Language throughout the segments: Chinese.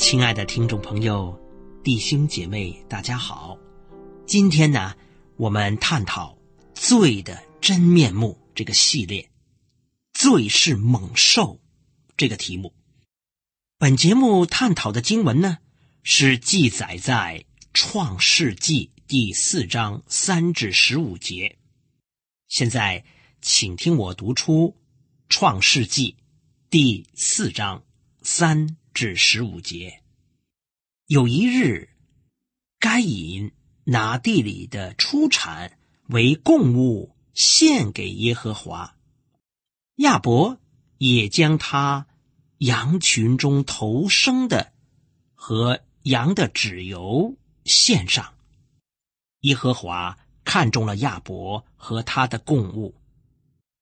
亲爱的听众朋友、弟兄姐妹，大家好！今天呢，我们探讨“罪的真面目”这个系列，“罪是猛兽”这个题目。本节目探讨的经文呢，是记载在《创世纪》第四章三至十五节。现在，请听我读出《创世纪》第四章三。至十五节，有一日，该隐拿地里的出产为供物献给耶和华，亚伯也将他羊群中头生的和羊的脂油献上。耶和华看中了亚伯和他的供物，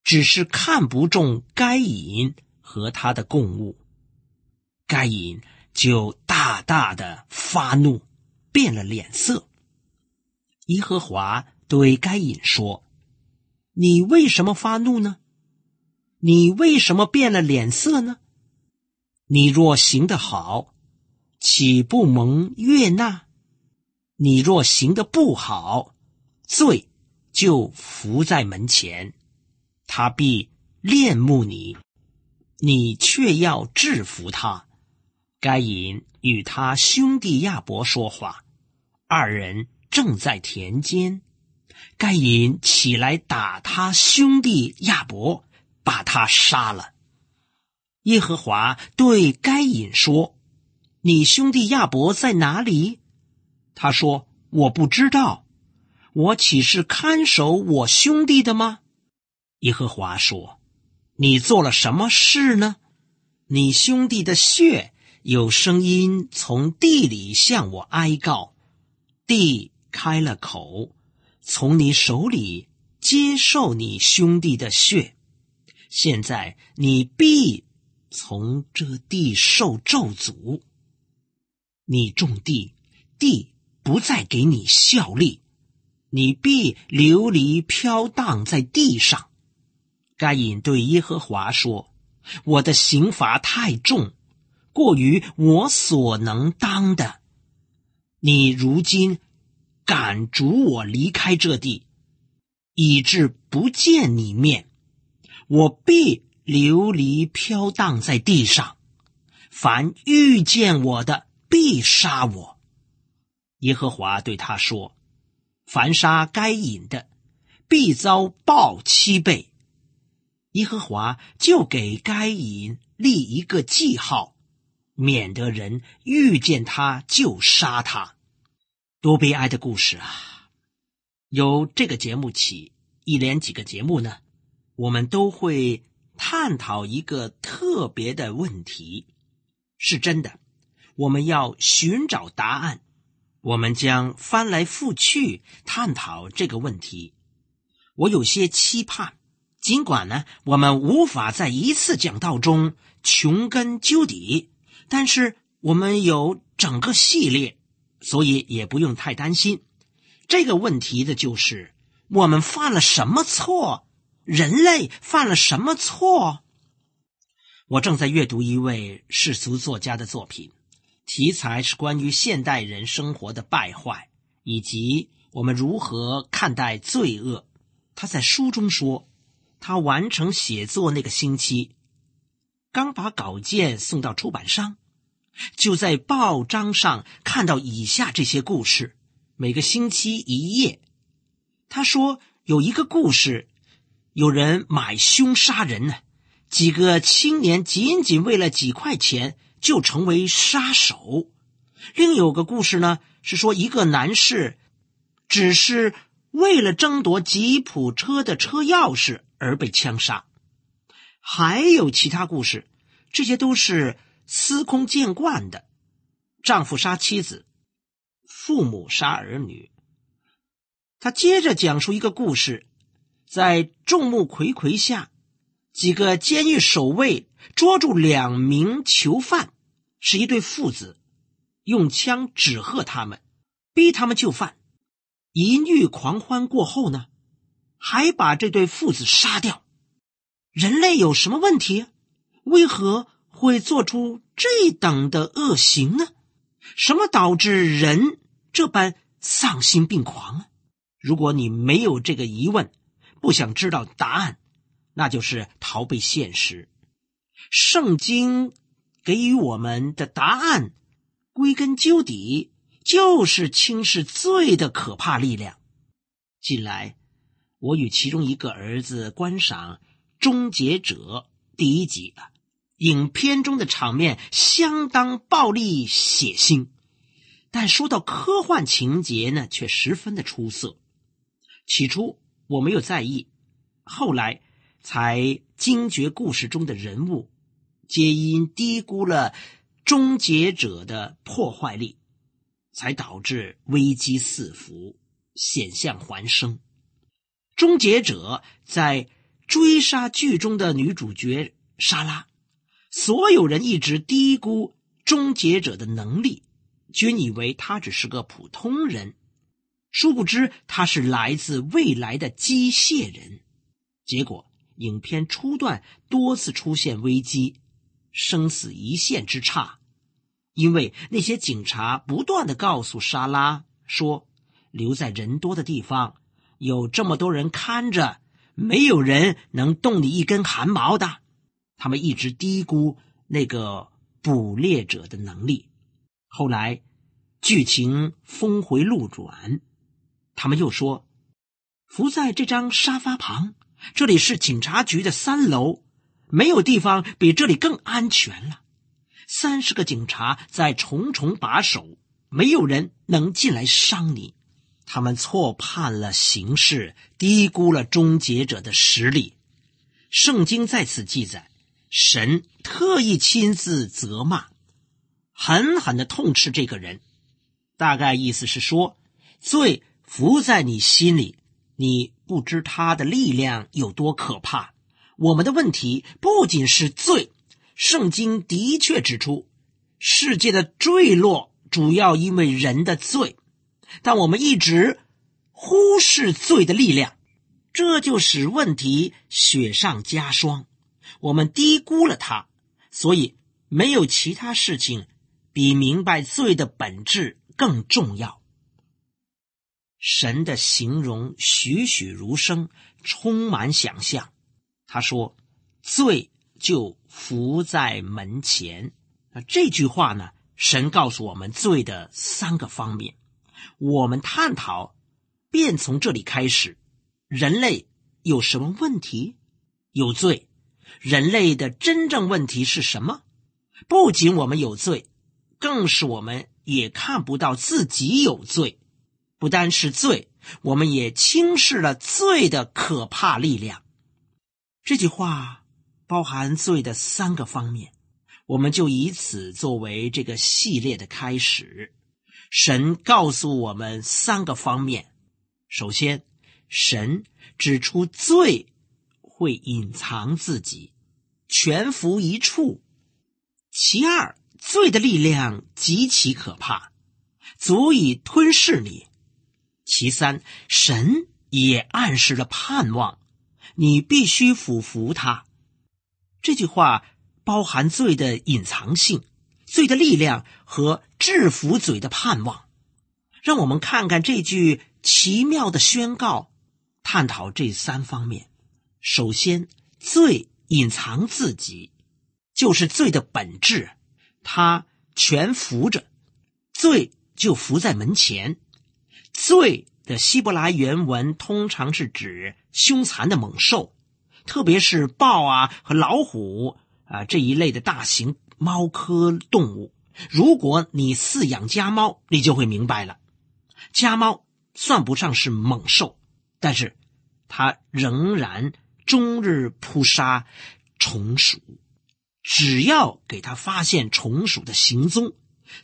只是看不中该隐和他的供物。该隐就大大的发怒，变了脸色。耶和华对该隐说：“你为什么发怒呢？你为什么变了脸色呢？你若行得好，岂不蒙悦纳？你若行得不好，罪就伏在门前，他必恋慕你，你却要制服他。”该隐与他兄弟亚伯说话，二人正在田间。该隐起来打他兄弟亚伯，把他杀了。耶和华对该隐说：“你兄弟亚伯在哪里？”他说：“我不知道。我岂是看守我兄弟的吗？”耶和华说：“你做了什么事呢？你兄弟的血。”有声音从地里向我哀告，地开了口，从你手里接受你兄弟的血。现在你必从这地受咒诅。你种地，地不再给你效力，你必流离飘荡在地上。该隐对耶和华说：“我的刑罚太重。”过于我所能当的，你如今赶逐我离开这地，以致不见你面，我必流离飘荡在地上。凡遇见我的，必杀我。耶和华对他说：“凡杀该隐的，必遭报七倍。”耶和华就给该隐立一个记号。免得人遇见他就杀他，多悲哀的故事啊！由这个节目起，一连几个节目呢，我们都会探讨一个特别的问题。是真的，我们要寻找答案。我们将翻来覆去探讨这个问题。我有些期盼，尽管呢，我们无法在一次讲道中穷根究底。但是我们有整个系列，所以也不用太担心这个问题。的就是我们犯了什么错？人类犯了什么错？我正在阅读一位世俗作家的作品，题材是关于现代人生活的败坏以及我们如何看待罪恶。他在书中说，他完成写作那个星期。刚把稿件送到出版商，就在报章上看到以下这些故事，每个星期一页。他说有一个故事，有人买凶杀人呢；几个青年仅仅为了几块钱就成为杀手。另有个故事呢，是说一个男士，只是为了争夺吉普车的车钥匙而被枪杀。还有其他故事，这些都是司空见惯的：丈夫杀妻子，父母杀儿女。他接着讲述一个故事，在众目睽睽下，几个监狱守卫捉住两名囚犯，是一对父子，用枪指喝他们，逼他们就范。一欲狂欢过后呢，还把这对父子杀掉。人类有什么问题？为何会做出这等的恶行呢？什么导致人这般丧心病狂啊？如果你没有这个疑问，不想知道答案，那就是逃避现实。圣经给予我们的答案，归根究底就是轻视罪的可怕力量。近来，我与其中一个儿子观赏。《终结者》第一集啊，影片中的场面相当暴力血腥，但说到科幻情节呢，却十分的出色。起初我没有在意，后来才惊觉故事中的人物皆因低估了终结者的破坏力，才导致危机四伏、险象环生。终结者在。追杀剧中的女主角莎拉，所有人一直低估终结者的能力，均以为他只是个普通人，殊不知他是来自未来的机械人。结果，影片初段多次出现危机，生死一线之差，因为那些警察不断的告诉莎拉说：“留在人多的地方，有这么多人看着。”没有人能动你一根汗毛的，他们一直低估那个捕猎者的能力。后来，剧情峰回路转，他们又说：“伏在这张沙发旁，这里是警察局的三楼，没有地方比这里更安全了。三十个警察在重重把守，没有人能进来伤你。”他们错判了形势，低估了终结者的实力。圣经在此记载，神特意亲自责骂，狠狠的痛斥这个人。大概意思是说，罪伏在你心里，你不知他的力量有多可怕。我们的问题不仅是罪，圣经的确指出，世界的坠落主要因为人的罪。但我们一直忽视罪的力量，这就使问题雪上加霜。我们低估了它，所以没有其他事情比明白罪的本质更重要。神的形容栩栩如生，充满想象。他说：“罪就伏在门前。”这句话呢？神告诉我们罪的三个方面。我们探讨，便从这里开始。人类有什么问题？有罪。人类的真正问题是什么？不仅我们有罪，更是我们也看不到自己有罪。不单是罪，我们也轻视了罪的可怕力量。这句话包含罪的三个方面，我们就以此作为这个系列的开始。神告诉我们三个方面：首先，神指出罪会隐藏自己，全伏一处；其二，罪的力量极其可怕，足以吞噬你；其三，神也暗示了盼望，你必须俯服他。这句话包含罪的隐藏性。罪的力量和制服罪的盼望，让我们看看这句奇妙的宣告，探讨这三方面。首先，罪隐藏自己，就是罪的本质，它全伏着，罪就伏在门前。罪的希伯来原文通常是指凶残的猛兽，特别是豹啊和老虎啊这一类的大型。猫科动物，如果你饲养家猫，你就会明白了。家猫算不上是猛兽，但是它仍然终日扑杀虫鼠。只要给它发现虫鼠的行踪，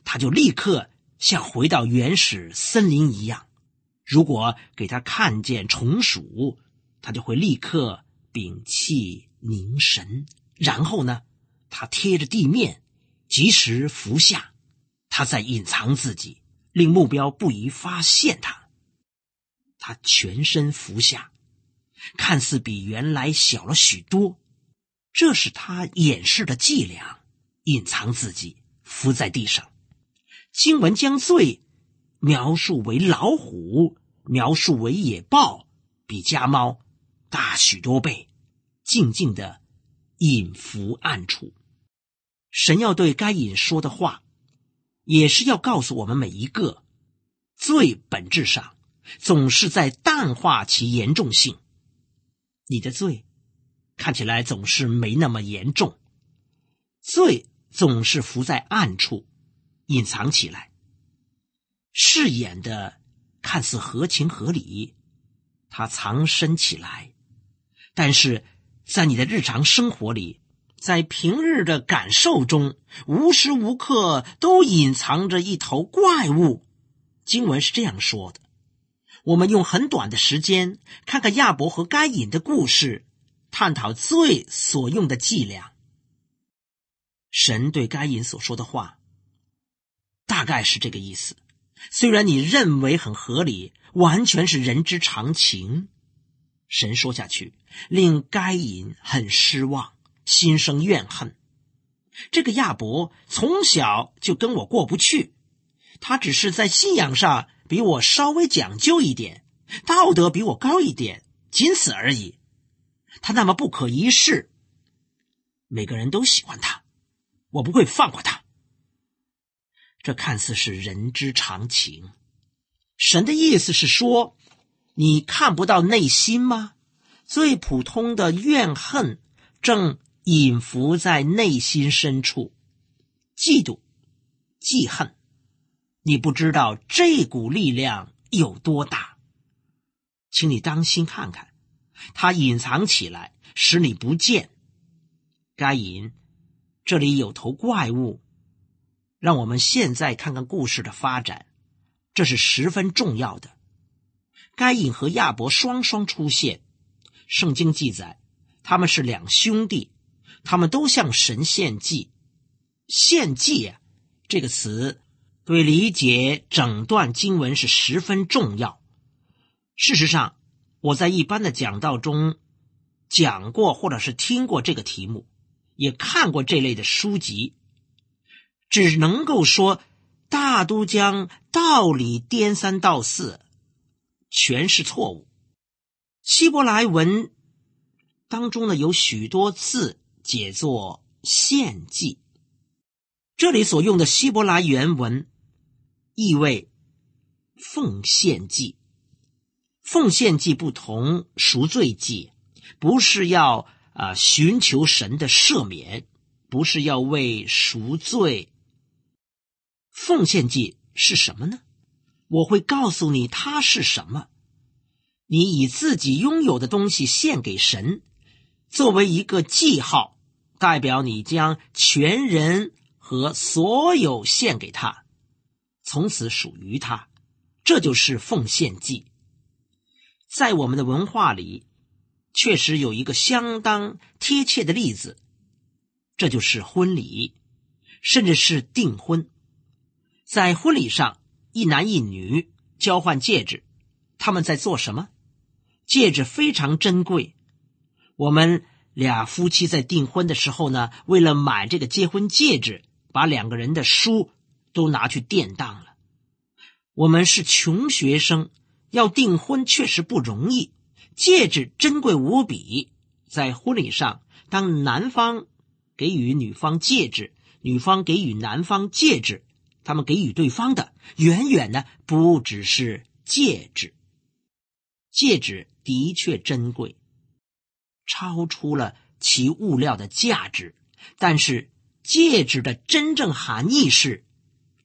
它就立刻像回到原始森林一样。如果给它看见虫鼠，它就会立刻屏气凝神。然后呢？他贴着地面，及时伏下，他在隐藏自己，令目标不宜发现他。他全身伏下，看似比原来小了许多，这是他掩饰的伎俩，隐藏自己，伏在地上。经文将罪描述为老虎，描述为野豹，比家猫大许多倍，静静的隐伏暗处。神要对该隐说的话，也是要告诉我们每一个：罪本质上总是在淡化其严重性。你的罪看起来总是没那么严重，罪总是伏在暗处，隐藏起来，饰演的看似合情合理，它藏身起来，但是在你的日常生活里。在平日的感受中，无时无刻都隐藏着一头怪物。经文是这样说的：我们用很短的时间看看亚伯和该隐的故事，探讨罪所用的伎俩。神对该隐所说的话，大概是这个意思。虽然你认为很合理，完全是人之常情。神说下去，令该隐很失望。心生怨恨，这个亚伯从小就跟我过不去，他只是在信仰上比我稍微讲究一点，道德比我高一点，仅此而已。他那么不可一世，每个人都喜欢他，我不会放过他。这看似是人之常情，神的意思是说，你看不到内心吗？最普通的怨恨正。隐伏在内心深处，嫉妒、嫉恨，你不知道这股力量有多大，请你当心看看，它隐藏起来，使你不见。该隐，这里有头怪物，让我们现在看看故事的发展，这是十分重要的。该隐和亚伯双双出现，圣经记载他们是两兄弟。他们都向神献祭，“献祭”这个词对理解整段经文是十分重要。事实上，我在一般的讲道中讲过，或者是听过这个题目，也看过这类的书籍，只能够说大都将道理颠三倒四，全是错误。希伯来文当中呢有许多字。解作献祭，这里所用的希伯来原文意为奉献祭。奉献祭不同赎罪祭，不是要啊寻求神的赦免，不是要为赎罪。奉献祭是什么呢？我会告诉你它是什么。你以自己拥有的东西献给神，作为一个记号。代表你将全人和所有献给他，从此属于他。这就是奉献祭。在我们的文化里，确实有一个相当贴切的例子，这就是婚礼，甚至是订婚。在婚礼上，一男一女交换戒指，他们在做什么？戒指非常珍贵，我们。俩夫妻在订婚的时候呢，为了买这个结婚戒指，把两个人的书都拿去典当了。我们是穷学生，要订婚确实不容易。戒指珍贵无比，在婚礼上，当男方给予女方戒指，女方给予男方戒指，他们给予对方的远远呢不只是戒指。戒指的确珍贵。超出了其物料的价值，但是戒指的真正含义是，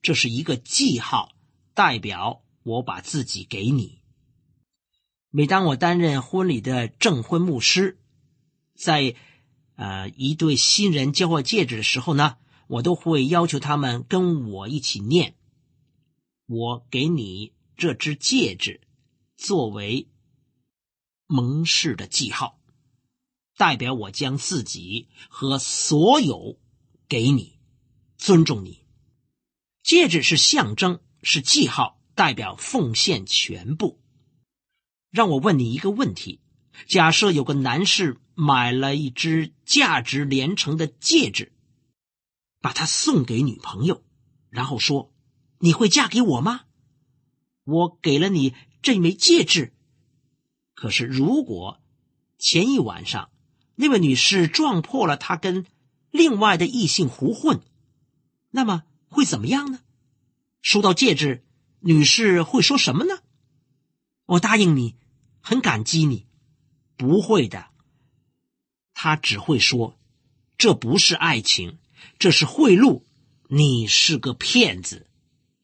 这是一个记号，代表我把自己给你。每当我担任婚礼的证婚牧师，在呃一对新人交换戒指的时候呢，我都会要求他们跟我一起念：“我给你这只戒指，作为盟誓的记号。”代表我将自己和所有给你，尊重你。戒指是象征，是记号，代表奉献全部。让我问你一个问题：假设有个男士买了一只价值连城的戒指，把它送给女朋友，然后说：“你会嫁给我吗？”我给了你这枚戒指，可是如果前一晚上。那位女士撞破了她跟另外的异性胡混，那么会怎么样呢？收到戒指，女士会说什么呢？我答应你，很感激你。不会的，她只会说：这不是爱情，这是贿赂。你是个骗子。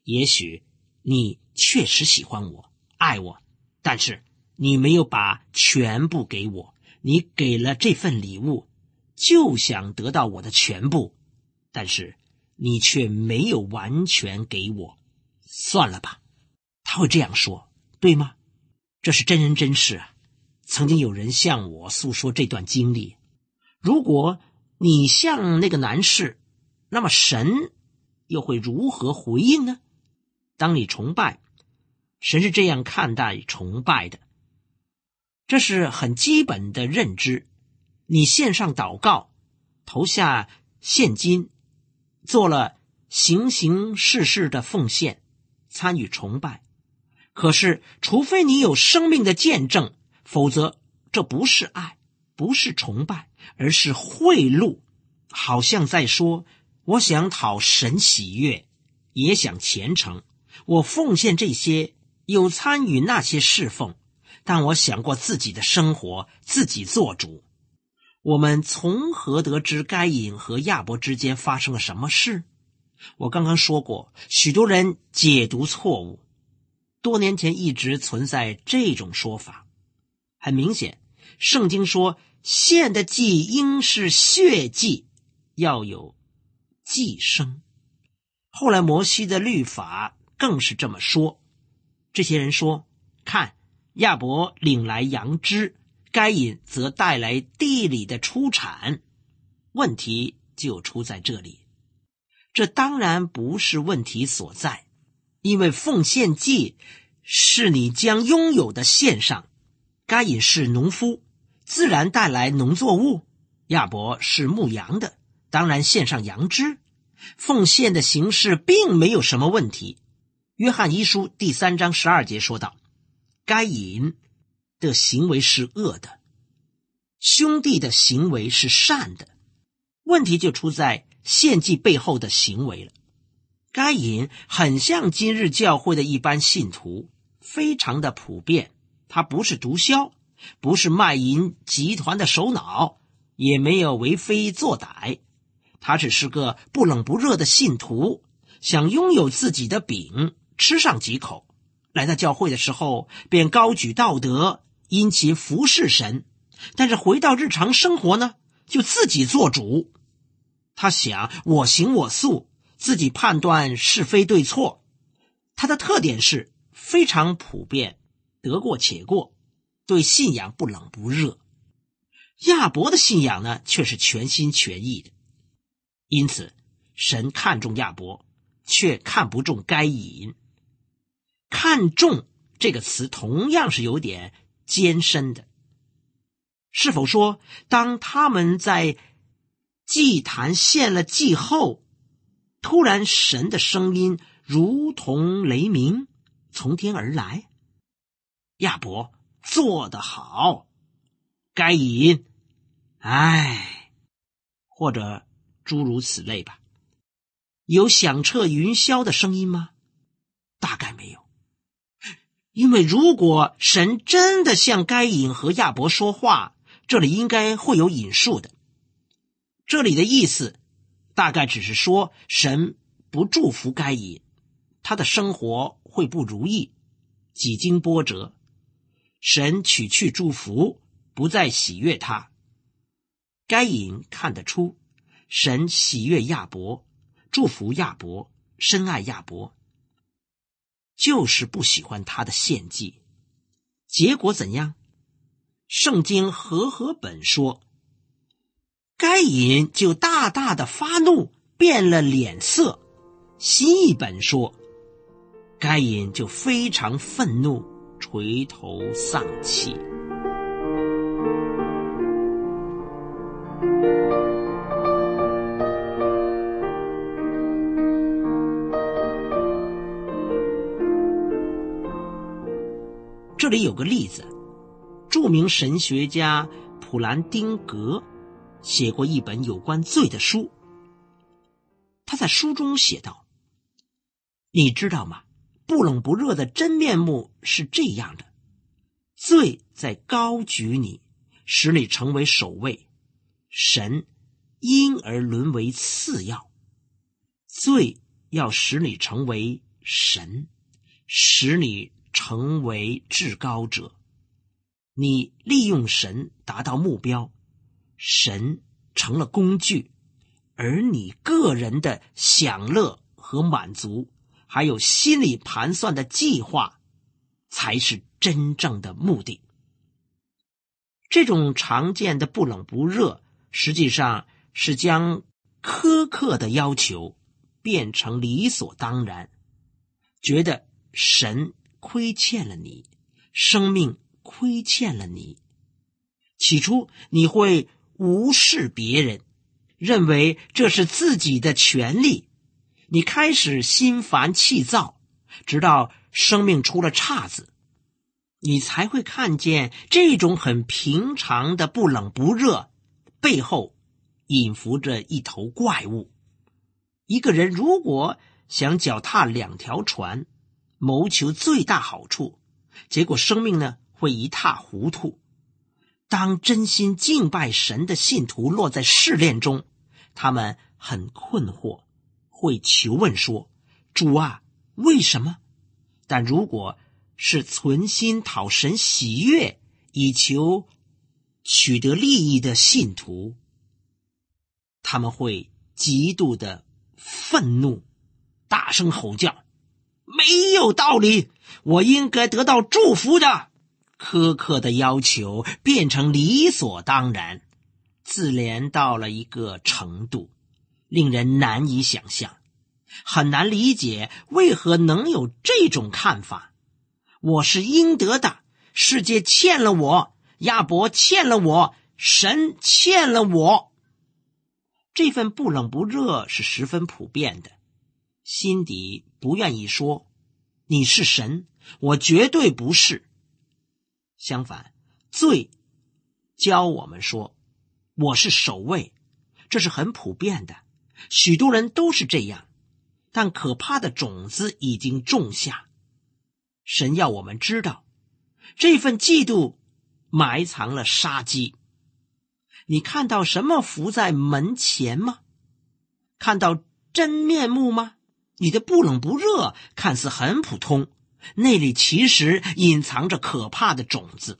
也许你确实喜欢我、爱我，但是你没有把全部给我。你给了这份礼物，就想得到我的全部，但是你却没有完全给我，算了吧。他会这样说，对吗？这是真人真事，啊！曾经有人向我诉说这段经历。如果你像那个男士，那么神又会如何回应呢？当你崇拜，神是这样看待崇拜的。这是很基本的认知。你献上祷告，投下现金，做了形形事事的奉献，参与崇拜。可是，除非你有生命的见证，否则这不是爱，不是崇拜，而是贿赂。好像在说：“我想讨神喜悦，也想虔诚。我奉献这些，有参与那些侍奉。”但我想过自己的生活，自己做主。我们从何得知该隐和亚伯之间发生了什么事？我刚刚说过，许多人解读错误。多年前一直存在这种说法。很明显，圣经说献的祭应是血祭，要有祭牲。后来摩西的律法更是这么说。这些人说：“看。”亚伯领来羊脂，该隐则带来地里的出产。问题就出在这里。这当然不是问题所在，因为奉献祭是你将拥有的献上。该隐是农夫，自然带来农作物；亚伯是牧羊的，当然献上羊脂。奉献的形式并没有什么问题。约翰一书第三章十二节说道。该隐的行为是恶的，兄弟的行为是善的。问题就出在献祭背后的行为了。该隐很像今日教会的一般信徒，非常的普遍。他不是毒枭，不是卖淫集团的首脑，也没有为非作歹。他只是个不冷不热的信徒，想拥有自己的饼，吃上几口。来到教会的时候，便高举道德，殷勤服侍神；但是回到日常生活呢，就自己做主。他想我行我素，自己判断是非对错。他的特点是非常普遍，得过且过，对信仰不冷不热。亚伯的信仰呢，却是全心全意的，因此神看重亚伯，却看不中该隐。看重”这个词同样是有点艰深的。是否说，当他们在祭坛献了祭后，突然神的声音如同雷鸣从天而来？亚伯做得好，该隐，唉，或者诸如此类吧？有响彻云霄的声音吗？大概没有。因为如果神真的向该隐和亚伯说话，这里应该会有引述的。这里的意思大概只是说神不祝福该隐，他的生活会不如意，几经波折。神取去祝福，不再喜悦他。该隐看得出，神喜悦亚伯，祝福亚伯，深爱亚伯。就是不喜欢他的献祭，结果怎样？圣经和合本说，该隐就大大的发怒，变了脸色；新译本说，该隐就非常愤怒，垂头丧气。这里有个例子，著名神学家普兰丁格写过一本有关罪的书。他在书中写道：“你知道吗？不冷不热的真面目是这样的：罪在高举你，使你成为首位；神因而沦为次要。罪要使你成为神，使你。”成为至高者，你利用神达到目标，神成了工具，而你个人的享乐和满足，还有心理盘算的计划，才是真正的目的。这种常见的不冷不热，实际上是将苛刻的要求变成理所当然，觉得神。亏欠了你，生命亏欠了你。起初你会无视别人，认为这是自己的权利。你开始心烦气躁，直到生命出了岔子，你才会看见这种很平常的不冷不热背后，隐伏着一头怪物。一个人如果想脚踏两条船。谋求最大好处，结果生命呢会一塌糊涂。当真心敬拜神的信徒落在试炼中，他们很困惑，会求问说：“主啊，为什么？”但如果是存心讨神喜悦以求取得利益的信徒，他们会极度的愤怒，大声吼叫。没有道理，我应该得到祝福的。苛刻的要求变成理所当然，自怜到了一个程度，令人难以想象，很难理解为何能有这种看法。我是应得的，世界欠了我，亚伯欠了我，神欠了我。这份不冷不热是十分普遍的，心底不愿意说。你是神，我绝对不是。相反，罪教我们说我是守卫，这是很普遍的，许多人都是这样。但可怕的种子已经种下。神要我们知道，这份嫉妒埋藏了杀机。你看到什么伏在门前吗？看到真面目吗？你的不冷不热，看似很普通，内里其实隐藏着可怕的种子。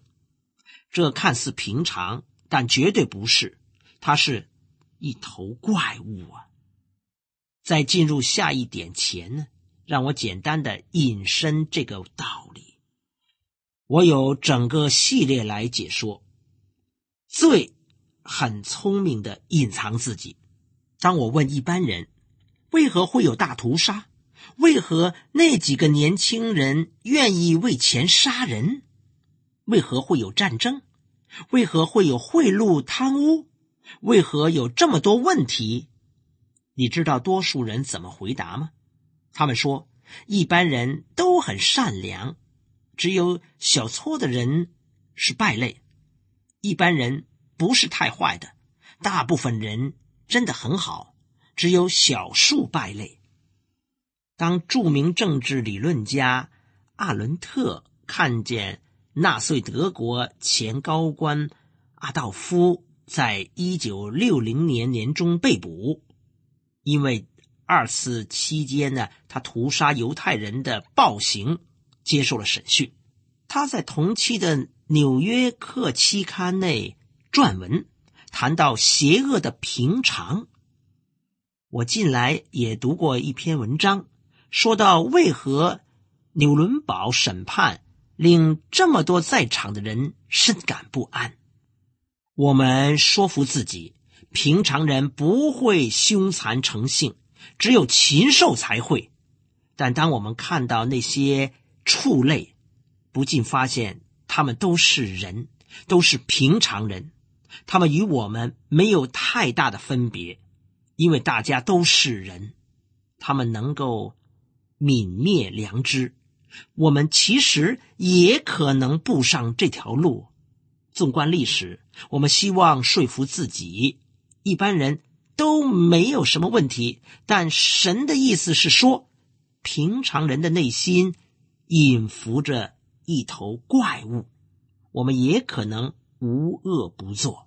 这看似平常，但绝对不是，它是一头怪物啊！在进入下一点前呢，让我简单的引申这个道理。我有整个系列来解说，最很聪明的隐藏自己。当我问一般人。为何会有大屠杀？为何那几个年轻人愿意为钱杀人？为何会有战争？为何会有贿赂贪污？为何有这么多问题？你知道多数人怎么回答吗？他们说：一般人都很善良，只有小撮的人是败类。一般人不是太坏的，大部分人真的很好。只有少数败类。当著名政治理论家阿伦特看见纳粹德国前高官阿道夫在一九六零年年中被捕，因为二次期间呢他屠杀犹太人的暴行接受了审讯，他在同期的《纽约客》期刊内撰文谈到邪恶的平常。我近来也读过一篇文章，说到为何纽伦堡审判令这么多在场的人深感不安。我们说服自己，平常人不会凶残成性，只有禽兽才会。但当我们看到那些畜类，不禁发现他们都是人，都是平常人，他们与我们没有太大的分别。因为大家都是人，他们能够泯灭良知，我们其实也可能步上这条路。纵观历史，我们希望说服自己，一般人都没有什么问题。但神的意思是说，平常人的内心隐伏着一头怪物，我们也可能无恶不作。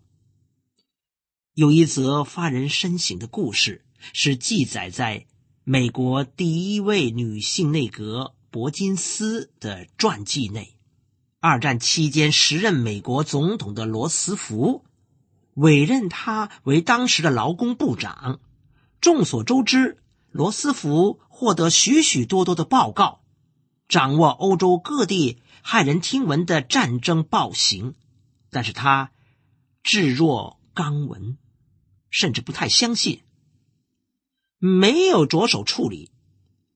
有一则发人深省的故事，是记载在美国第一位女性内阁伯金斯的传记内。二战期间，时任美国总统的罗斯福委任他为当时的劳工部长。众所周知，罗斯福获得许许多多的报告，掌握欧洲各地骇人听闻的战争暴行，但是他置若罔闻。甚至不太相信，没有着手处理。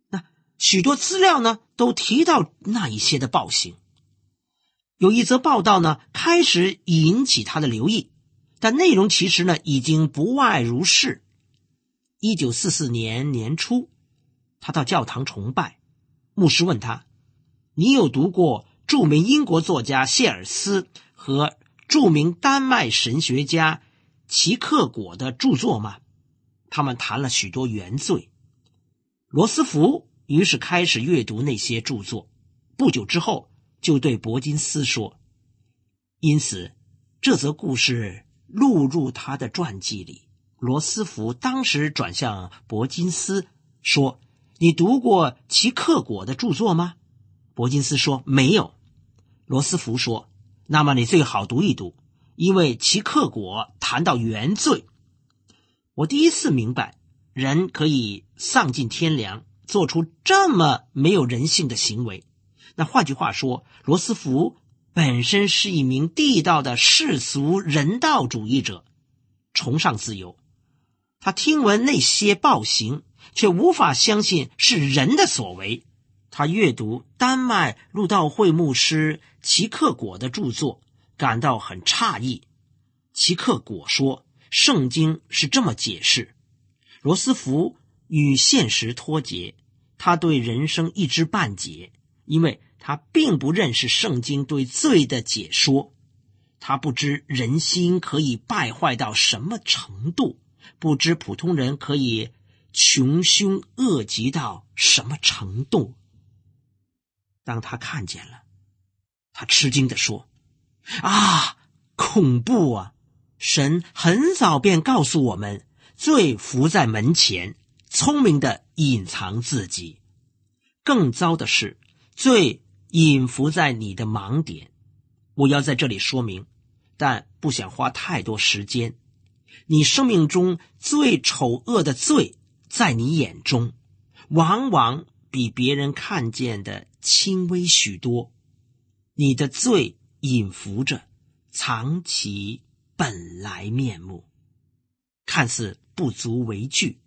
那许多资料呢，都提到那一些的暴行。有一则报道呢，开始引起他的留意，但内容其实呢，已经不外如是。一九四四年年初，他到教堂崇拜，牧师问他：“你有读过著名英国作家谢尔斯和著名丹麦神学家？”齐克果的著作吗？他们谈了许多原罪。罗斯福于是开始阅读那些著作，不久之后就对伯金斯说：“因此，这则故事录入他的传记里。”罗斯福当时转向伯金斯说：“你读过齐克果的著作吗？”伯金斯说：“没有。”罗斯福说：“那么你最好读一读。”因为其克果谈到原罪，我第一次明白人可以丧尽天良，做出这么没有人性的行为。那换句话说，罗斯福本身是一名地道的世俗人道主义者，崇尚自由。他听闻那些暴行，却无法相信是人的所为。他阅读丹麦路道会牧师齐克果的著作。感到很诧异，齐克果说：“圣经是这么解释。”罗斯福与现实脱节，他对人生一知半解，因为他并不认识圣经对罪的解说，他不知人心可以败坏到什么程度，不知普通人可以穷凶恶极到什么程度。当他看见了，他吃惊地说。啊，恐怖啊！神很早便告诉我们，罪伏在门前，聪明的隐藏自己。更糟的是，罪隐伏在你的盲点。我要在这里说明，但不想花太多时间。你生命中最丑恶的罪，在你眼中，往往比别人看见的轻微许多。你的罪。隐伏着，藏其本来面目，看似不足为惧。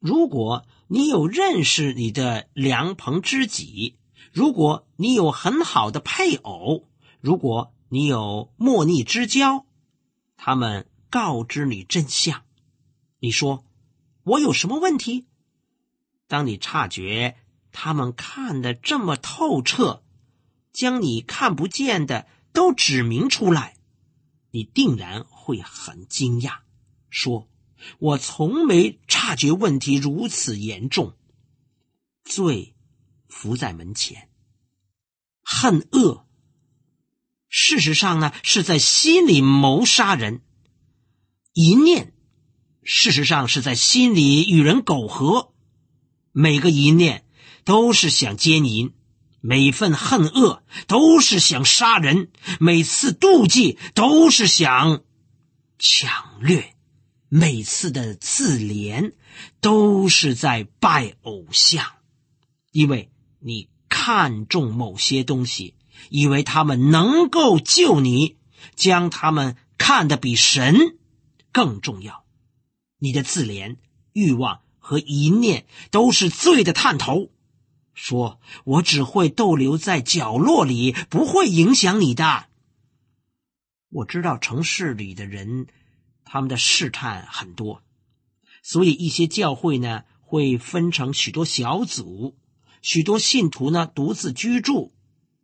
如果你有认识你的良朋知己，如果你有很好的配偶，如果你有莫逆之交，他们告知你真相，你说我有什么问题？当你察觉他们看得这么透彻，将你看不见的。都指明出来，你定然会很惊讶，说：“我从没察觉问题如此严重。”罪伏在门前，恨恶，事实上呢是在心里谋杀人；一念，事实上是在心里与人苟合；每个一念，都是想奸淫。每份恨恶都是想杀人，每次妒忌都是想抢掠，每次的自怜都是在拜偶像。因为你看重某些东西，以为他们能够救你，将他们看得比神更重要。你的自怜、欲望和一念都是罪的探头。说：“我只会逗留在角落里，不会影响你的。我知道城市里的人，他们的试探很多，所以一些教会呢会分成许多小组，许多信徒呢独自居住，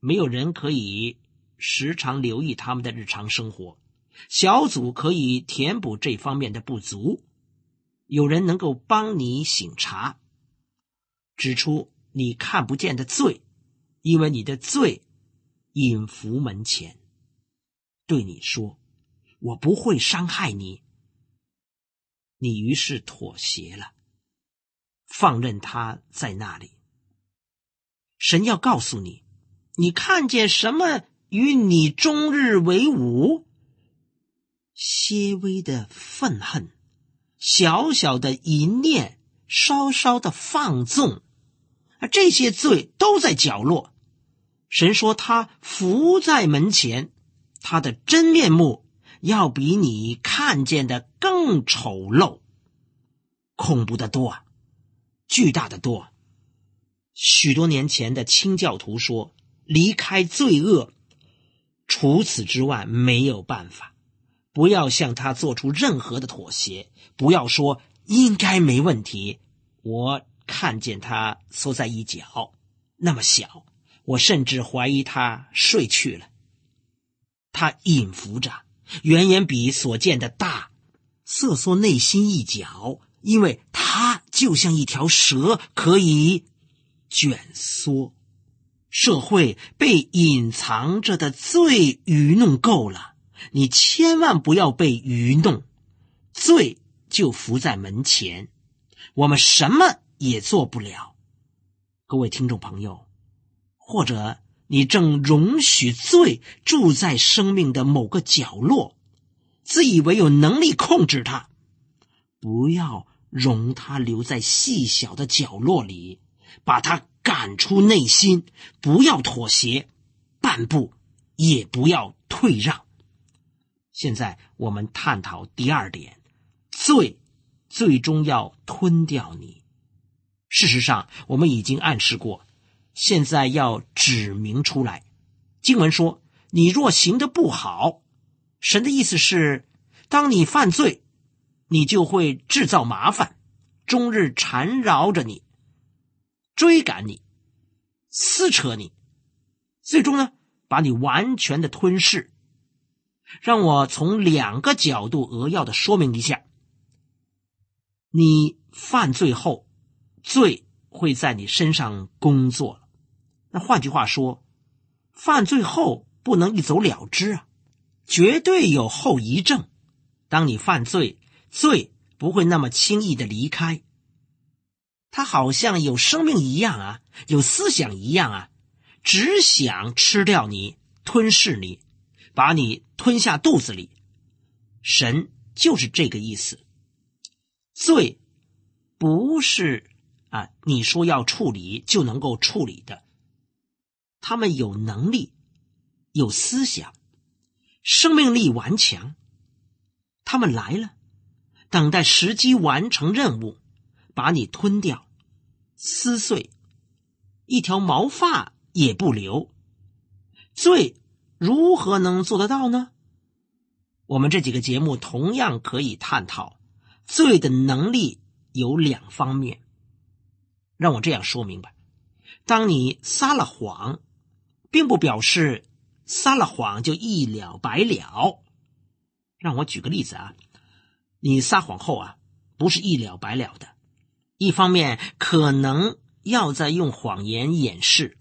没有人可以时常留意他们的日常生活。小组可以填补这方面的不足，有人能够帮你醒察，指出。”你看不见的罪，因为你的罪隐伏门前，对你说：“我不会伤害你。”你于是妥协了，放任他在那里。神要告诉你：你看见什么与你终日为伍？些微的愤恨，小小的一念，稍稍的放纵。而这些罪都在角落。神说他伏在门前，他的真面目要比你看见的更丑陋，恐怖的多，巨大的多。许多年前的清教徒说：离开罪恶，除此之外没有办法。不要向他做出任何的妥协。不要说应该没问题，我。看见他缩在一角，那么小，我甚至怀疑他睡去了。他隐伏着，远远比所见的大，瑟缩内心一角，因为他就像一条蛇，可以卷缩。社会被隐藏着的罪愚弄够了，你千万不要被愚弄。罪就伏在门前，我们什么？也做不了，各位听众朋友，或者你正容许罪住在生命的某个角落，自以为有能力控制它，不要容它留在细小的角落里，把它赶出内心，不要妥协半步，也不要退让。现在我们探讨第二点，罪最终要吞掉你。事实上，我们已经暗示过，现在要指明出来。经文说：“你若行的不好，神的意思是，当你犯罪，你就会制造麻烦，终日缠绕着你，追赶你，撕扯你，最终呢，把你完全的吞噬。”让我从两个角度扼要的说明一下，你犯罪后。罪会在你身上工作了，那换句话说，犯罪后不能一走了之啊，绝对有后遗症。当你犯罪，罪不会那么轻易的离开，他好像有生命一样啊，有思想一样啊，只想吃掉你，吞噬你，把你吞下肚子里。神就是这个意思，罪不是。你说要处理就能够处理的，他们有能力，有思想，生命力顽强。他们来了，等待时机完成任务，把你吞掉，撕碎，一条毛发也不留。罪如何能做得到呢？我们这几个节目同样可以探讨罪的能力有两方面。让我这样说明白：当你撒了谎，并不表示撒了谎就一了百了。让我举个例子啊，你撒谎后啊，不是一了百了的。一方面可能要在用谎言掩饰，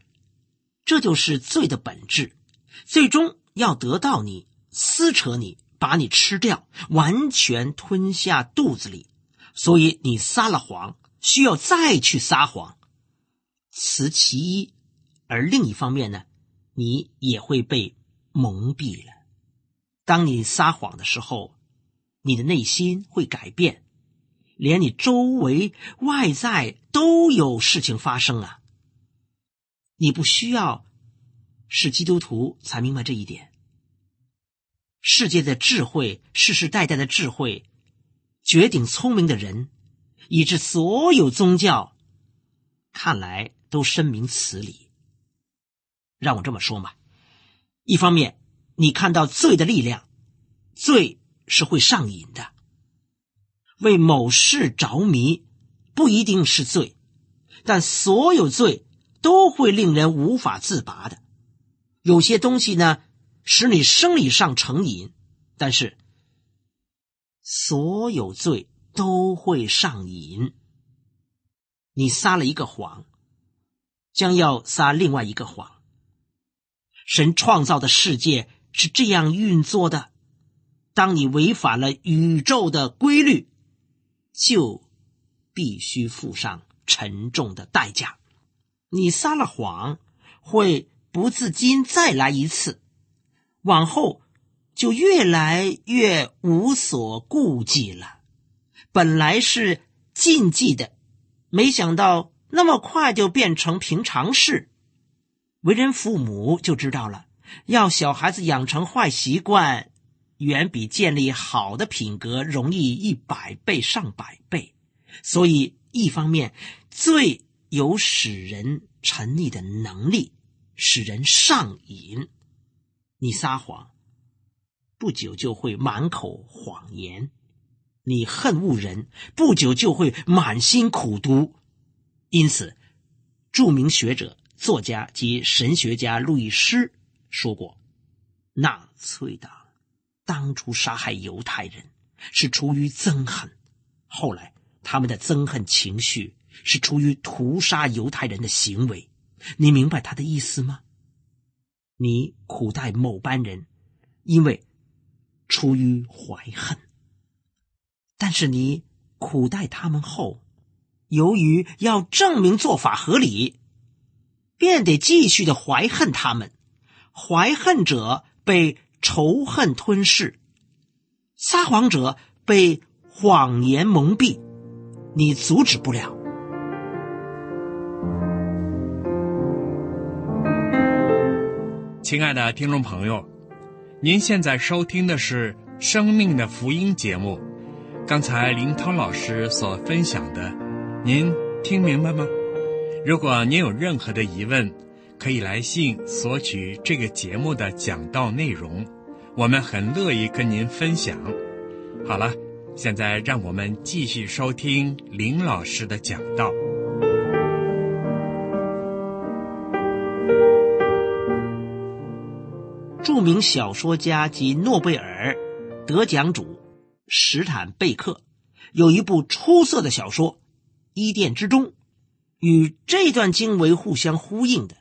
这就是罪的本质，最终要得到你，撕扯你，把你吃掉，完全吞下肚子里。所以你撒了谎。需要再去撒谎，此其一；而另一方面呢，你也会被蒙蔽了。当你撒谎的时候，你的内心会改变，连你周围外在都有事情发生啊！你不需要是基督徒才明白这一点。世界的智慧，世世代代的智慧，绝顶聪明的人。以致所有宗教看来都深明此理。让我这么说嘛：一方面，你看到罪的力量，罪是会上瘾的；为某事着迷不一定是罪，但所有罪都会令人无法自拔的。有些东西呢，使你生理上成瘾，但是所有罪。都会上瘾。你撒了一个谎，将要撒另外一个谎。神创造的世界是这样运作的：当你违反了宇宙的规律，就必须付上沉重的代价。你撒了谎，会不自禁再来一次，往后就越来越无所顾忌了。本来是禁忌的，没想到那么快就变成平常事。为人父母就知道了，要小孩子养成坏习惯，远比建立好的品格容易一百倍上百倍。所以，一方面最有使人沉溺的能力，使人上瘾。你撒谎，不久就会满口谎言。你恨恶人，不久就会满心苦读。因此，著名学者、作家及神学家路易斯说过：“纳粹党当初杀害犹太人是出于憎恨，后来他们的憎恨情绪是出于屠杀犹太人的行为。”你明白他的意思吗？你苦待某班人，因为出于怀恨。但是你苦待他们后，由于要证明做法合理，便得继续的怀恨他们。怀恨者被仇恨吞噬，撒谎者被谎言蒙蔽，你阻止不了。亲爱的听众朋友，您现在收听的是《生命的福音》节目。刚才林涛老师所分享的，您听明白吗？如果您有任何的疑问，可以来信索取这个节目的讲道内容，我们很乐意跟您分享。好了，现在让我们继续收听林老师的讲道。著名小说家及诺贝尔得奖主。史坦贝克有一部出色的小说《伊甸之中》，与这段经文互相呼应的。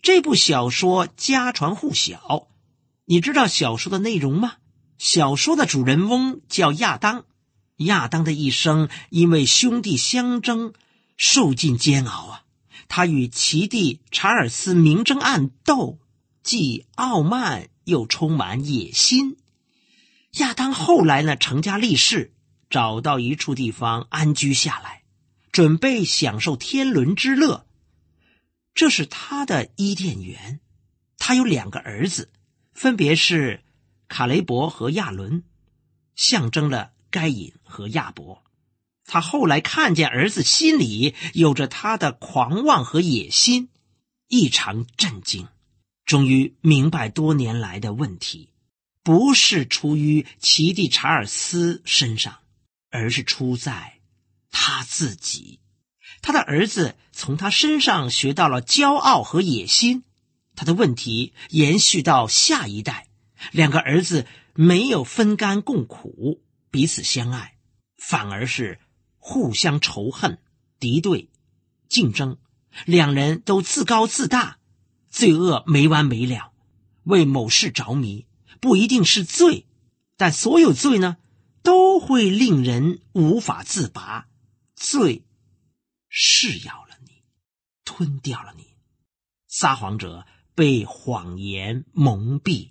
这部小说家传户晓，你知道小说的内容吗？小说的主人翁叫亚当，亚当的一生因为兄弟相争受尽煎熬啊！他与其弟查尔斯明争暗斗，既傲慢又充满野心。亚当后来呢，成家立室，找到一处地方安居下来，准备享受天伦之乐。这是他的伊甸园，他有两个儿子，分别是卡雷伯和亚伦，象征了该隐和亚伯。他后来看见儿子心里有着他的狂妄和野心，异常震惊，终于明白多年来的问题。不是出于齐地查尔斯身上，而是出在他自己。他的儿子从他身上学到了骄傲和野心。他的问题延续到下一代。两个儿子没有分甘共苦，彼此相爱，反而是互相仇恨、敌对、竞争。两人都自高自大，罪恶没完没了，为某事着迷。不一定是罪，但所有罪呢，都会令人无法自拔。罪，噬咬了你，吞掉了你。撒谎者被谎言蒙蔽，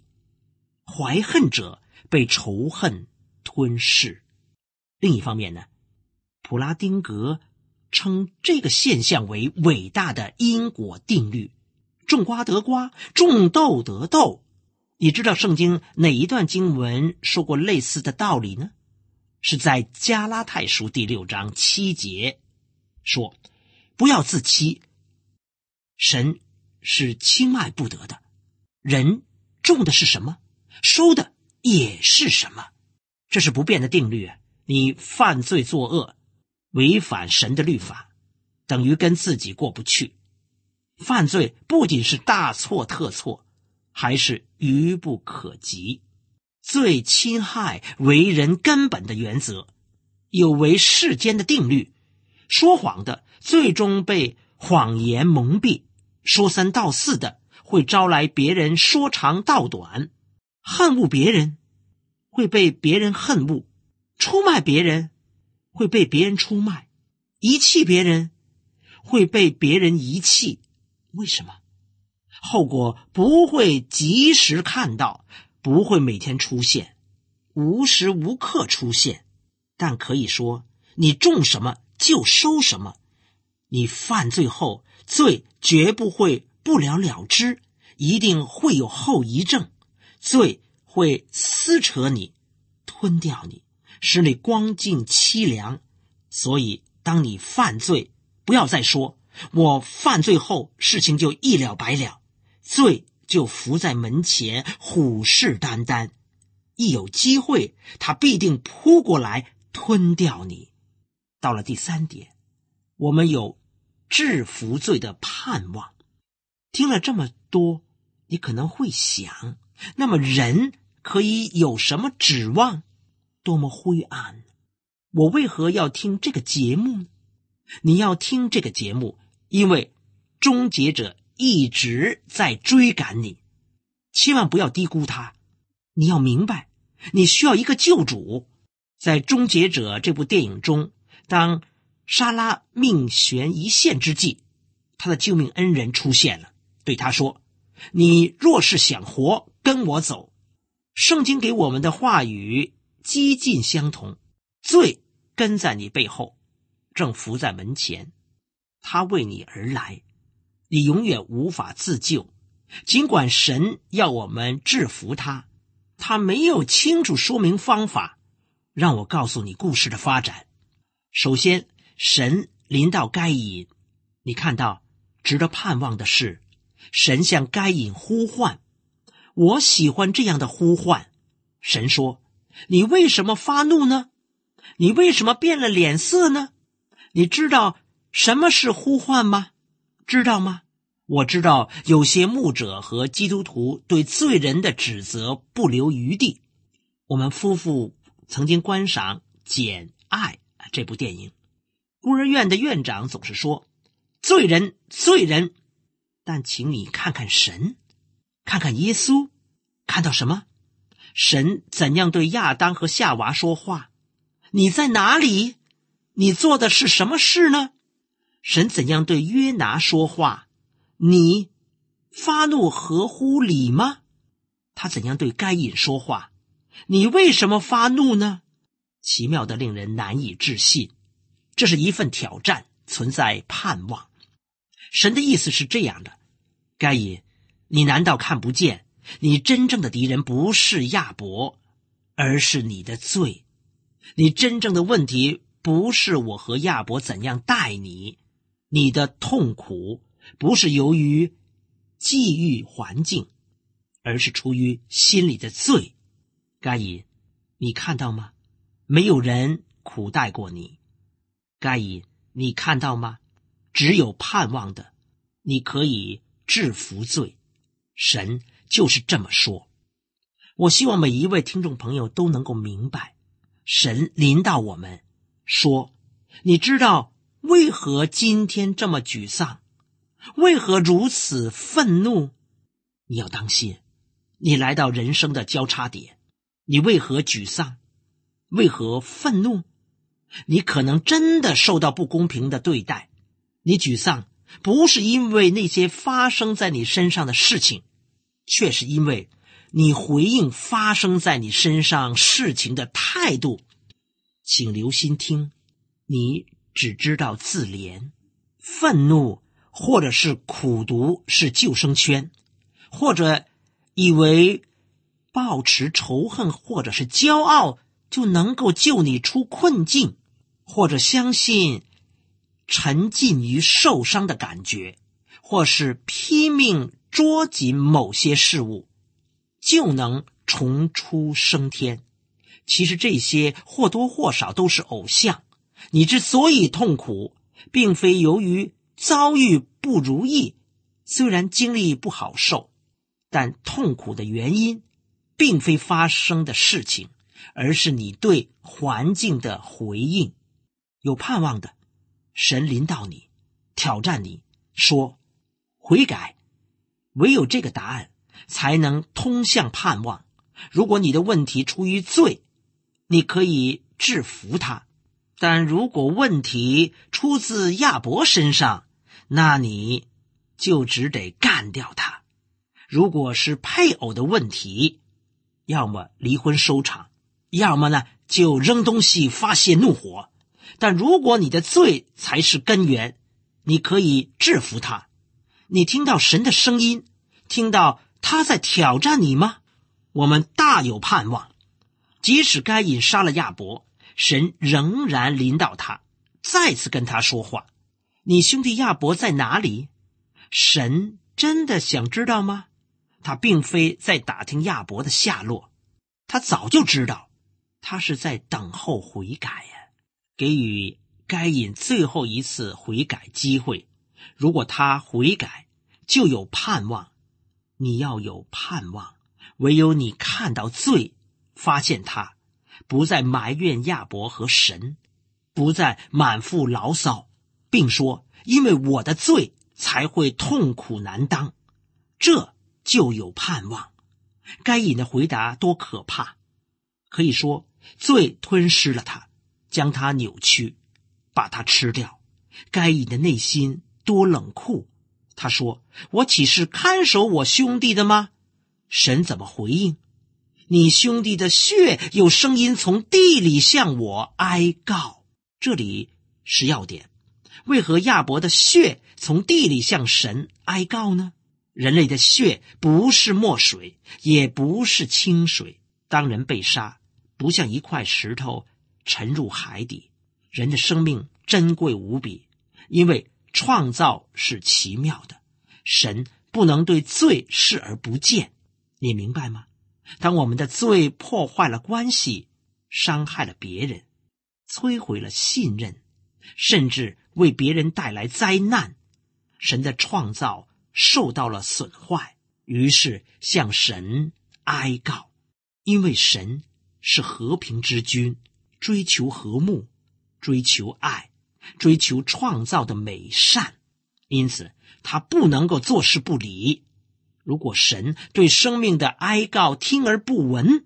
怀恨者被仇恨吞噬。另一方面呢，普拉丁格称这个现象为伟大的因果定律：种瓜得瓜，种豆得豆。你知道圣经哪一段经文说过类似的道理呢？是在加拉太书第六章七节说：“不要自欺，神是轻爱不得的。人种的是什么，收的也是什么，这是不变的定律你犯罪作恶，违反神的律法，等于跟自己过不去。犯罪不仅是大错特错。”还是愚不可及，最侵害为人根本的原则，有违世间的定律。说谎的最终被谎言蒙蔽，说三道四的会招来别人说长道短，恨恶别人会被别人恨恶，出卖别人会被别人出卖，遗弃别人会被别人遗弃。为什么？后果不会及时看到，不会每天出现，无时无刻出现。但可以说，你种什么就收什么。你犯罪后，罪绝不会不了了之，一定会有后遗症。罪会撕扯你，吞掉你，使你光景凄凉。所以，当你犯罪，不要再说我犯罪后事情就一了百了。罪就伏在门前，虎视眈眈，一有机会，他必定扑过来吞掉你。到了第三点，我们有制服罪的盼望。听了这么多，你可能会想：那么人可以有什么指望？多么灰暗！我为何要听这个节目呢？你要听这个节目，因为终结者。一直在追赶你，千万不要低估他。你要明白，你需要一个救主。在《终结者》这部电影中，当莎拉命悬一线之际，他的救命恩人出现了，对他说：“你若是想活，跟我走。”圣经给我们的话语几近相同：“罪跟在你背后，正伏在门前，他为你而来。”你永远无法自救，尽管神要我们制服他，他没有清楚说明方法。让我告诉你故事的发展。首先，神临到该隐，你看到值得盼望的是，神向该隐呼唤。我喜欢这样的呼唤。神说：“你为什么发怒呢？你为什么变了脸色呢？你知道什么是呼唤吗？”知道吗？我知道有些牧者和基督徒对罪人的指责不留余地。我们夫妇曾经观赏《简爱》这部电影，孤儿院的院长总是说：“罪人，罪人。”但请你看看神，看看耶稣，看到什么？神怎样对亚当和夏娃说话？你在哪里？你做的是什么事呢？神怎样对约拿说话？你发怒合乎理吗？他怎样对该隐说话？你为什么发怒呢？奇妙的，令人难以置信。这是一份挑战，存在盼望。神的意思是这样的：该隐，你难道看不见？你真正的敌人不是亚伯，而是你的罪。你真正的问题不是我和亚伯怎样待你。你的痛苦不是由于际遇环境，而是出于心里的罪。该隐，你看到吗？没有人苦待过你。该隐，你看到吗？只有盼望的，你可以制服罪。神就是这么说。我希望每一位听众朋友都能够明白，神临到我们说：“你知道。”为何今天这么沮丧？为何如此愤怒？你要当心，你来到人生的交叉点。你为何沮丧？为何愤怒？你可能真的受到不公平的对待。你沮丧不是因为那些发生在你身上的事情，却是因为你回应发生在你身上事情的态度。请留心听，你。只知道自怜、愤怒，或者是苦读是救生圈，或者以为抱持仇恨或者是骄傲就能够救你出困境，或者相信沉浸于受伤的感觉，或是拼命捉紧某些事物就能重出升天。其实这些或多或少都是偶像。你之所以痛苦，并非由于遭遇不如意，虽然经历不好受，但痛苦的原因，并非发生的事情，而是你对环境的回应。有盼望的，神临到你，挑战你说：“悔改。”唯有这个答案，才能通向盼望。如果你的问题出于罪，你可以制服他。但如果问题出自亚伯身上，那你就只得干掉他；如果是配偶的问题，要么离婚收场，要么呢就扔东西发泄怒火。但如果你的罪才是根源，你可以制服他。你听到神的声音，听到他在挑战你吗？我们大有盼望，即使该隐杀了亚伯。神仍然临导他，再次跟他说话：“你兄弟亚伯在哪里？”神真的想知道吗？他并非在打听亚伯的下落，他早就知道。他是在等候悔改呀，给予该隐最后一次悔改机会。如果他悔改，就有盼望。你要有盼望，唯有你看到罪，发现他。不再埋怨亚伯和神，不再满腹牢骚，并说：“因为我的罪才会痛苦难当。”这就有盼望。该隐的回答多可怕！可以说，罪吞噬了他，将他扭曲，把他吃掉。该隐的内心多冷酷！他说：“我岂是看守我兄弟的吗？”神怎么回应？你兄弟的血有声音从地里向我哀告，这里是要点。为何亚伯的血从地里向神哀告呢？人类的血不是墨水，也不是清水。当人被杀，不像一块石头沉入海底。人的生命珍贵无比，因为创造是奇妙的。神不能对罪视而不见，你明白吗？当我们的罪破坏了关系，伤害了别人，摧毁了信任，甚至为别人带来灾难，神的创造受到了损坏。于是向神哀告，因为神是和平之君，追求和睦，追求爱，追求创造的美善，因此他不能够坐视不理。如果神对生命的哀告听而不闻，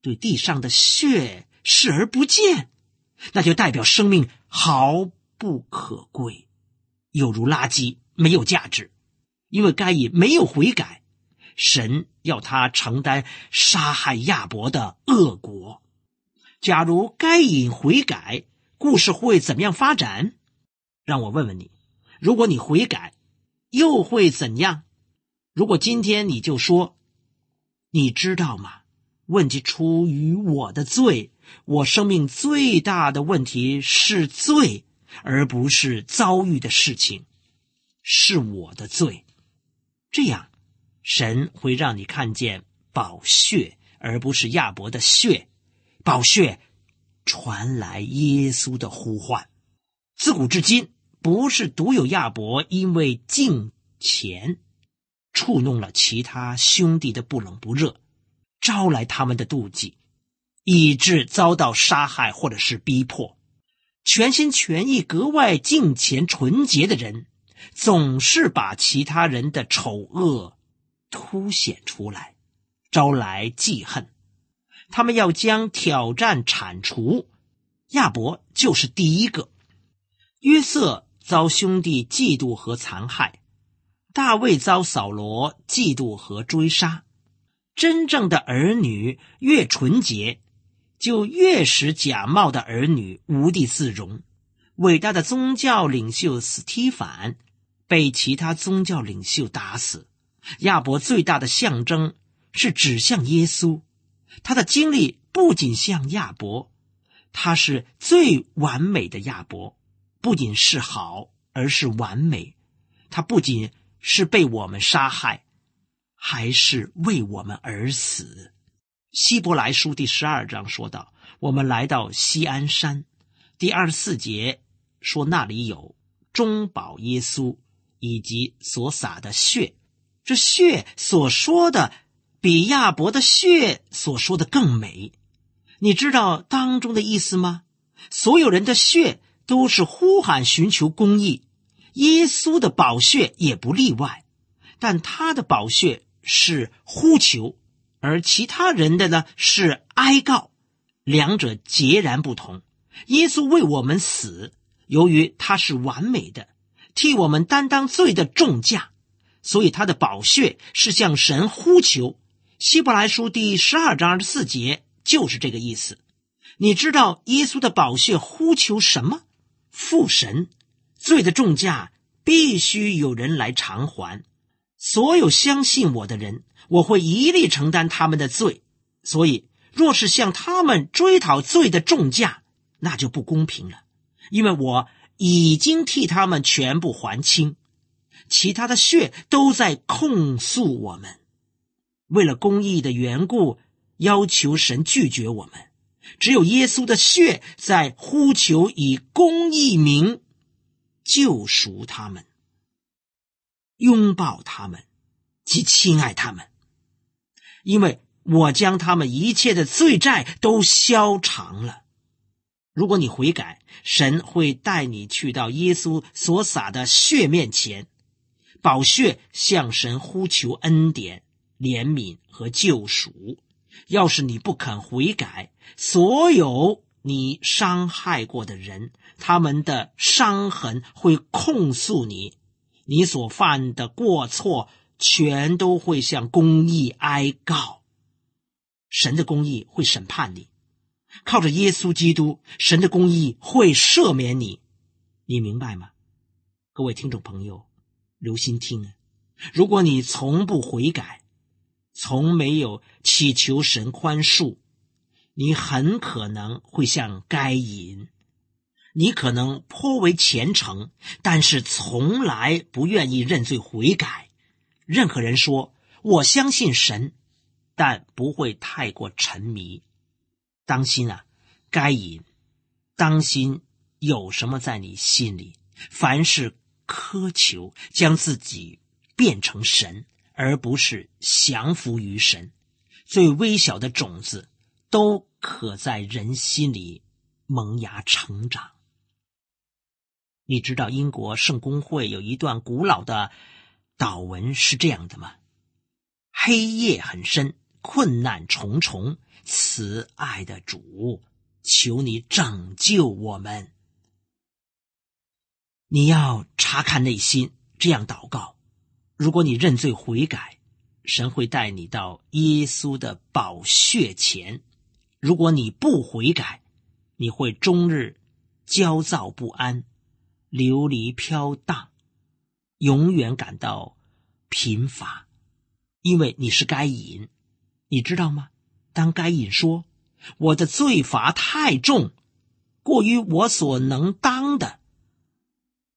对地上的血视而不见，那就代表生命毫不可贵，有如垃圾没有价值。因为该隐没有悔改，神要他承担杀害亚伯的恶果。假如该隐悔改，故事会怎么样发展？让我问问你：如果你悔改，又会怎样？如果今天你就说，你知道吗？问题出于我的罪，我生命最大的问题是罪，而不是遭遇的事情，是我的罪。这样，神会让你看见宝血，而不是亚伯的血。宝血传来耶稣的呼唤，自古至今不是独有亚伯，因为敬虔触怒了其他兄弟的不冷不热，招来他们的妒忌，以致遭到杀害或者是逼迫。全心全意、格外敬虔、纯洁的人，总是把其他人的丑恶凸显出来，招来嫉恨。他们要将挑战铲除，亚伯就是第一个。约瑟遭兄弟嫉妒和残害。大卫遭扫罗嫉妒和追杀，真正的儿女越纯洁，就越使假冒的儿女无地自容。伟大的宗教领袖斯提凡被其他宗教领袖打死。亚伯最大的象征是指向耶稣，他的经历不仅像亚伯，他是最完美的亚伯，不仅是好，而是完美。他不仅。是被我们杀害，还是为我们而死？希伯来书第十二章说道：“我们来到西安山，第二十四节说那里有中保耶稣以及所撒的血。这血所说的，比亚伯的血所说的更美。你知道当中的意思吗？所有人的血都是呼喊寻求公义。”耶稣的宝血也不例外，但他的宝血是呼求，而其他人的呢是哀告，两者截然不同。耶稣为我们死，由于他是完美的，替我们担当罪的重价，所以他的宝血是向神呼求。希伯来书第十二章二十四节就是这个意思。你知道耶稣的宝血呼求什么？父神。罪的重价必须有人来偿还。所有相信我的人，我会一力承担他们的罪。所以，若是向他们追讨罪的重价，那就不公平了，因为我已经替他们全部还清。其他的血都在控诉我们，为了公义的缘故，要求神拒绝我们。只有耶稣的血在呼求，以公义名。救赎他们，拥抱他们，及亲爱他们，因为我将他们一切的罪债都消偿了。如果你悔改，神会带你去到耶稣所撒的血面前，宝血向神呼求恩典、怜悯和救赎。要是你不肯悔改，所有。你伤害过的人，他们的伤痕会控诉你；你所犯的过错，全都会向公义哀告。神的公义会审判你，靠着耶稣基督，神的公义会赦免你。你明白吗？各位听众朋友，留心听啊！如果你从不悔改，从没有祈求神宽恕。你很可能会像该隐，你可能颇为虔诚，但是从来不愿意认罪悔改。任何人说我相信神，但不会太过沉迷。当心啊，该隐，当心有什么在你心里？凡事苛求，将自己变成神，而不是降服于神。最微小的种子。都可在人心里萌芽成长。你知道英国圣公会有一段古老的祷文是这样的吗？黑夜很深，困难重重，慈爱的主，求你拯救我们。你要查看内心，这样祷告。如果你认罪悔改，神会带你到耶稣的宝血前。如果你不悔改，你会终日焦躁不安，流离飘荡，永远感到贫乏，因为你是该隐，你知道吗？当该隐说我的罪罚太重，过于我所能当的，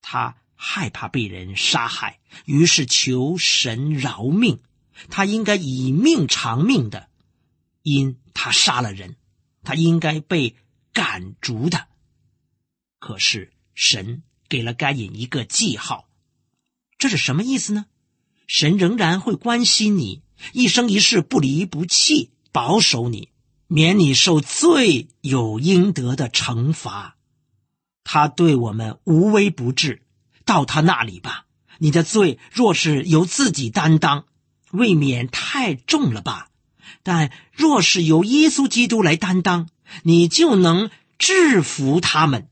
他害怕被人杀害，于是求神饶命。他应该以命偿命的。因他杀了人，他应该被赶逐的。可是神给了该隐一个记号，这是什么意思呢？神仍然会关心你，一生一世不离不弃，保守你，免你受罪有应得的惩罚。他对我们无微不至，到他那里吧。你的罪若是由自己担当，未免太重了吧。但若是由耶稣基督来担当，你就能制服他们。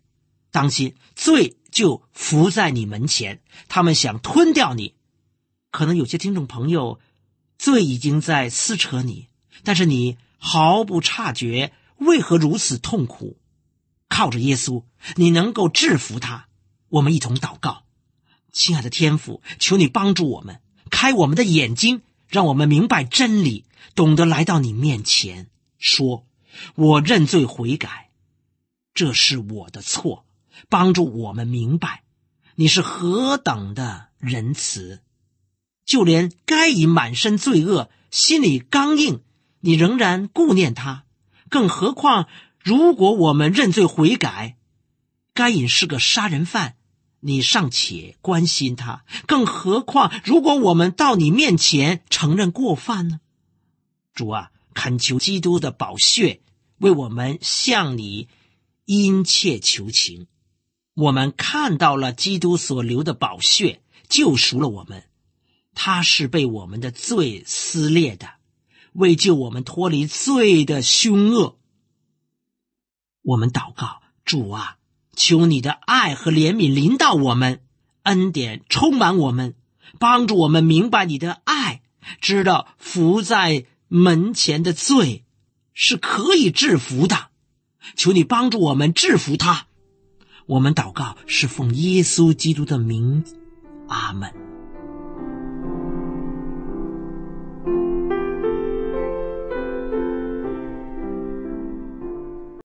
当心，罪就伏在你门前。他们想吞掉你，可能有些听众朋友，罪已经在撕扯你，但是你毫不察觉，为何如此痛苦？靠着耶稣，你能够制服他。我们一同祷告，亲爱的天父，求你帮助我们，开我们的眼睛。让我们明白真理，懂得来到你面前，说：“我认罪悔改，这是我的错。”帮助我们明白，你是何等的仁慈，就连该隐满身罪恶、心里刚硬，你仍然顾念他。更何况，如果我们认罪悔改，该隐是个杀人犯。你尚且关心他，更何况如果我们到你面前承认过犯呢？主啊，恳求基督的宝血为我们向你殷切求情。我们看到了基督所流的宝血，救赎了我们。他是被我们的罪撕裂的，为救我们脱离罪的凶恶。我们祷告，主啊。求你的爱和怜悯临到我们，恩典充满我们，帮助我们明白你的爱，知道伏在门前的罪是可以制服的。求你帮助我们制服他。我们祷告是奉耶稣基督的名，阿门。